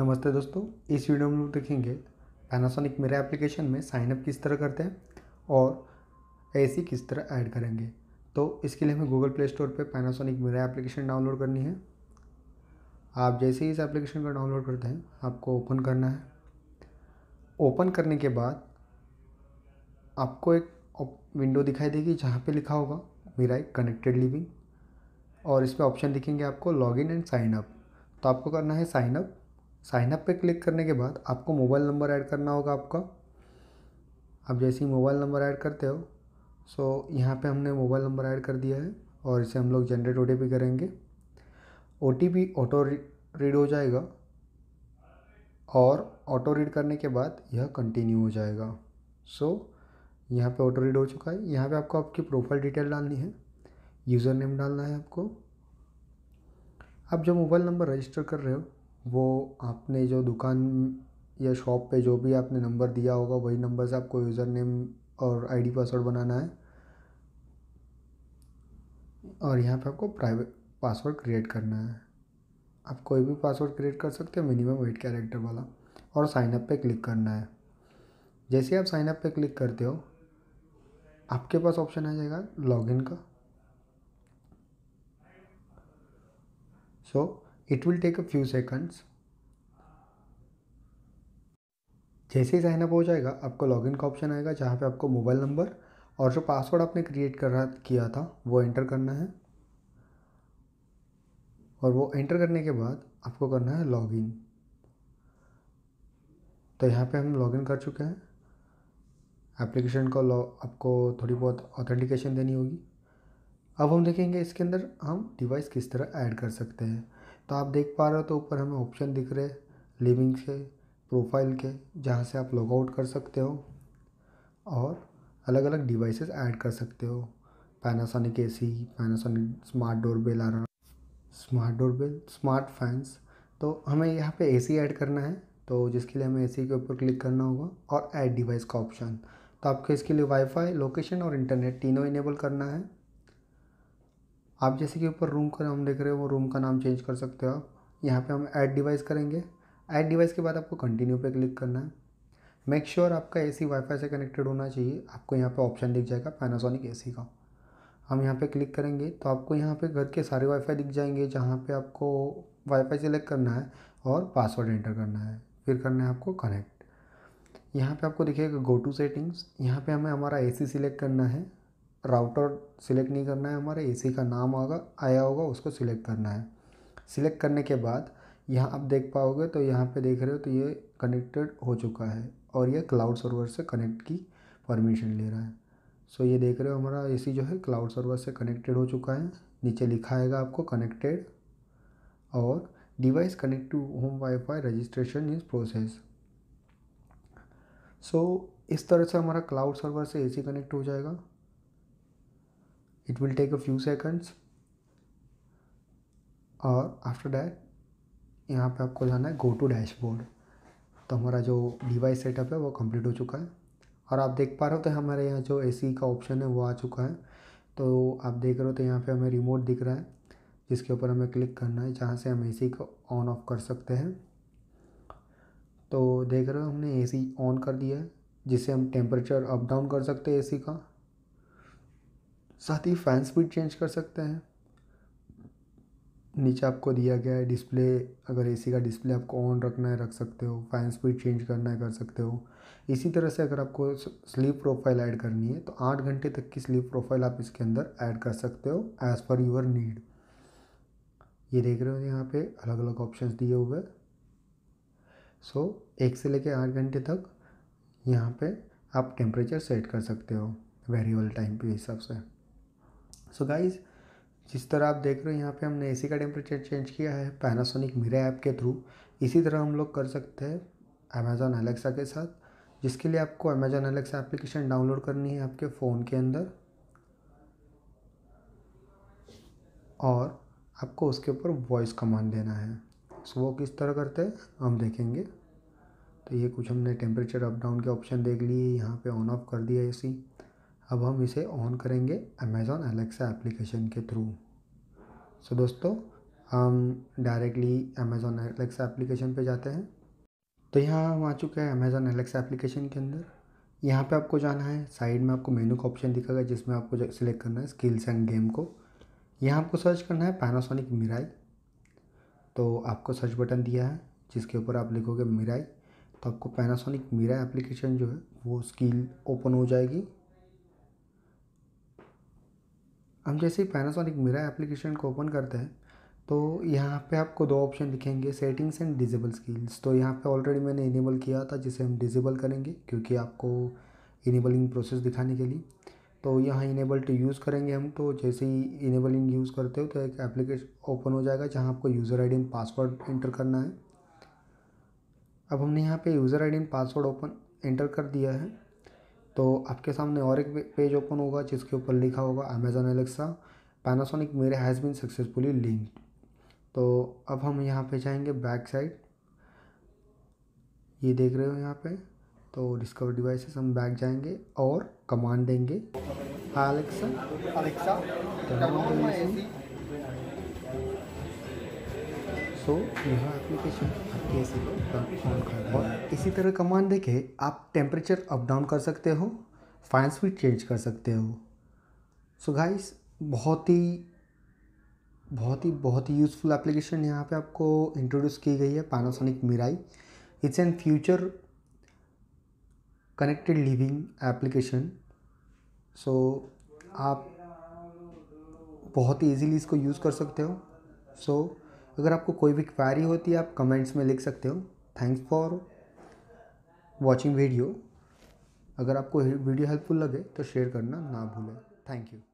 नमस्ते दोस्तों इस वीडियो में हम देखेंगे पैनासोनिक मेरा एप्लीकेशन में साइनअप किस तरह करते हैं और ऐसी किस तरह ऐड करेंगे तो इसके लिए हमें गूगल प्ले स्टोर पर पैनासोनिक मेरा एप्लीकेशन डाउनलोड करनी है आप जैसे ही इस एप्लीकेशन का डाउनलोड करते हैं आपको ओपन करना है ओपन करने के बाद आपको एक विंडो दिखाई देगी जहाँ पे लिखा होगा मेरा कनेक्टेड लिविंग और इस पर ऑप्शन दिखेंगे आपको लॉगिन एंड साइनअप तो आपको करना है साइनअप साइनअप पे क्लिक करने के बाद आपको मोबाइल नंबर ऐड करना होगा आपका आप जैसे ही मोबाइल नंबर ऐड करते हो सो यहाँ पे हमने मोबाइल नंबर ऐड कर दिया है और इसे हम लोग जनरेट ओ करेंगे ओ ऑटो रीड हो जाएगा और ऑटो रीड करने के बाद यह कंटिन्यू हो जाएगा सो so, यहाँ पे ऑटो रीड हो चुका है यहाँ पे आपको आपकी प्रोफाइल डिटेल डालनी है यूज़र नेम डालना है आपको आप जो मोबाइल नंबर रजिस्टर कर रहे हो वो आपने जो दुकान या शॉप पे जो भी आपने नंबर दिया होगा वही नंबर से आपको यूज़र नेम और आईडी पासवर्ड बनाना है और यहाँ पे आपको प्राइवेट पासवर्ड क्रिएट करना है आप कोई भी पासवर्ड क्रिएट कर सकते हो मिनिमम एट कैरेक्टर वाला और साइनअप पे क्लिक करना है जैसे आप साइनअप पे क्लिक करते हो आपके पास ऑप्शन आ जाएगा लॉगिन का so so, it will take a few seconds जैसे ही साइनअप हो जाएगा आपको लॉगिन का ऑप्शन आएगा जहाँ पे आपको मोबाइल नंबर और जो पासवर्ड आपने क्रिएट कर रहा किया था वो एंटर करना है और वो एंटर करने के बाद आपको करना है लॉगिन तो यहाँ पे हम लॉगिन कर चुके हैं एप्लीकेशन को आपको थोड़ी बहुत ऑथेंटिकेशन देनी होगी अब हम देखेंगे इसके अंदर हम डिवाइस किस तरह ऐड कर सकते हैं तो आप देख पा रहे हो तो ऊपर हमें ऑप्शन दिख रहे लिविंग से प्रोफाइल के जहाँ से आप लॉगआउट कर सकते हो और अलग अलग डिवाइसेस ऐड कर सकते हो Panasonic AC Panasonic smart doorbell आ रहा स्मार्ट डोरबेल स्मार्ट फैंस तो हमें यहाँ पे एसी ऐड करना है तो जिसके लिए हमें एसी के ऊपर क्लिक करना होगा और ऐड डिवाइस का ऑप्शन तो आपको इसके लिए वाईफाई लोकेशन और इंटरनेट तीनों इनेबल करना है आप जैसे कि ऊपर रूम का नाम देख रहे हो वो रूम का नाम चेंज कर सकते हो आप यहाँ पे हम ऐड डिवाइस करेंगे ऐड डिवाइस के बाद आपको कंटिन्यू पे क्लिक करना है मेक श्योर sure आपका एसी वाईफाई से कनेक्टेड होना चाहिए आपको यहाँ पे ऑप्शन दिख जाएगा पैनासोनिक एसी का हम यहाँ पे क्लिक करेंगे तो आपको यहाँ पे घर के सारे वाईफाई दिख जाएंगे जहाँ पे आपको वाईफाई सेलेक्ट करना है और पासवर्ड एंटर करना है फिर करना है आपको कनेक्ट यहाँ पे आपको दिखेगा गो टू सेटिंग्स यहाँ पे हमें हमारा एसी सिलेक्ट करना है राउटर सिलेक्ट नहीं करना है हमारे एसी का नाम आगा आया होगा उसको सिलेक्ट करना है सिलेक्ट करने के बाद यहाँ आप देख पाओगे तो यहाँ पे देख रहे हो तो ये कनेक्टेड हो चुका है और ये क्लाउड सर्वर से कनेक्ट की परमिशन ले रहा है सो ये देख रहे हो हमारा ए जो है क्लाउड सर्वर से कनेक्टेड हो चुका है नीचे लिखा आएगा आपको कनेक्टेड और device connect to home wifi registration is process so इस तरह से हमारा क्लाउड सर्वर से एसी कनेक्ट हो जाएगा it will take a few seconds और आफ्टर डैट यहाँ पे आपको जाना है गो टू डैशबोर्ड तो हमारा जो डिवाइस सेटअप है वो कंप्लीट हो चुका है और आप देख पा रहे हो तो हमारे यहाँ जो एसी का ऑप्शन है वो आ चुका है तो आप देख रहे हो तो यहाँ पे हमें रिमोट दिख रहा है जिसके ऊपर हमें क्लिक करना है जहाँ से हम एसी को ऑन ऑफ कर सकते हैं तो देख रहे हो हमने सी ऑन कर दिया है जिससे हम टेम्परेचर अप डाउन कर सकते हैं सी का साथ ही फ़ैन स्पीड चेंज कर सकते हैं नीचे आपको दिया गया है डिस्प्ले अगर एसी का डिस्प्ले आपको ऑन रखना है रख सकते हो फैन स्पीड चेंज करना है कर सकते हो इसी तरह से अगर आपको स्लीप प्रोफाइल ऐड करनी है तो आठ घंटे तक की स्लीप प्रोफाइल आप इसके अंदर ऐड कर सकते हो एज़ पर यूर नीड ये देख रहे हो यहाँ पे अलग अलग ऑप्शंस दिए हुए सो so, एक से लेके आठ घंटे तक यहाँ पे आप टेम्परेचर सेट कर सकते हो वेरिएबल टाइम के हिसाब से सो so गाइज़ जिस तरह आप देख रहे हो यहाँ पे हमने एसी का टेम्परेचर चेंज किया है पैनासोनिक मिरा ऐप के थ्रू इसी तरह हम लोग कर सकते हैं अमेजोन एलेक्सा के साथ जिसके लिए आपको अमेज़ॉन एलेक्सा एप्लीकेशन डाउनलोड करनी है आपके फ़ोन के अंदर और आपको उसके ऊपर वॉइस कमांड देना है सो वो किस तरह करते हैं हम देखेंगे तो ये कुछ हमने टेम्परेचर अप डाउन के ऑप्शन देख लिए यहाँ पे ऑन ऑफ कर दिया सी अब हम इसे ऑन करेंगे अमेज़ॉन एलेक्सा एप्लीकेशन के थ्रू सो so, दोस्तों हम डायरेक्टली अमेज़ॉन एलेक्सा एप्लीकेशन पे जाते हैं तो यहाँ हम आ चुके हैं अमेज़ॉन एलेक्सा एप्लीकेशन के अंदर यहाँ पे आपको जाना है साइड में आपको मेनू का ऑप्शन दिखेगा जिसमें आपको सिलेक्ट करना है स्किल्स एंड गेम को यहाँ आपको सर्च करना है पैनासोनिक मिराई तो आपको सर्च बटन दिया है जिसके ऊपर आप लिखोगे मिराई तो आपको पैनासोनिक मिराई एप्लीकेशन जो है वो स्किल ओपन हो जाएगी हम जैसे ही पैनासोनिक मेरा एप्लीकेशन को ओपन करते हैं तो यहाँ पे आपको दो ऑप्शन दिखेंगे सेटिंग्स एंड डिजेबल स्किल्स तो यहाँ पे ऑलरेडी मैंने इनेबल किया था जिसे हम डिजेबल करेंगे क्योंकि आपको इनेबलिंग प्रोसेस दिखाने के लिए तो यहाँ इनेबल टू यूज़ करेंगे हम तो जैसे ही इनेबलिंग यूज़ करते हो तो एक एप्लीकेशन ओपन हो जाएगा जहाँ आपको user ID and password enter करना है अब हमने यहाँ पे user ID and password open enter कर दिया है तो आपके सामने और एक पेज ओपन होगा जिसके ऊपर लिखा होगा Amazon Alexa Panasonic Miraie has been successfully linked तो अब हम यहाँ पे जाएंगे बैक साइड ये देख रहे हो यहाँ पे तो डिस्कवर डिवाइसेस हम बैक जाएंगे और कमांड देंगे हाँ अलेक्सा तो अलेक्सा सो तो यह एप्लीकेशन आपके एसी को कर और इसी तरह कमान देखे आप टेम्परेचर अप डाउन कर सकते हो फाइन स्पीड चेंज कर सकते हो सो गाइस बहुत ही बहुत ही बहुत ही यूज़फुल एप्लीकेशन यहाँ पे आपको इंट्रोड्यूस की गई है Panasonic Miraie it's an future connected living application so आप बहुत ही ईजीली इसको यूज़ कर सकते हो सो so, अगर आपको कोई भी क्वारी होती है आप कमेंट्स में लिख सकते हो थैंक्स फॉर वॉचिंग वीडियो अगर आपको वीडियो हेल्पफुल लगे तो शेयर करना ना भूलें थैंक यू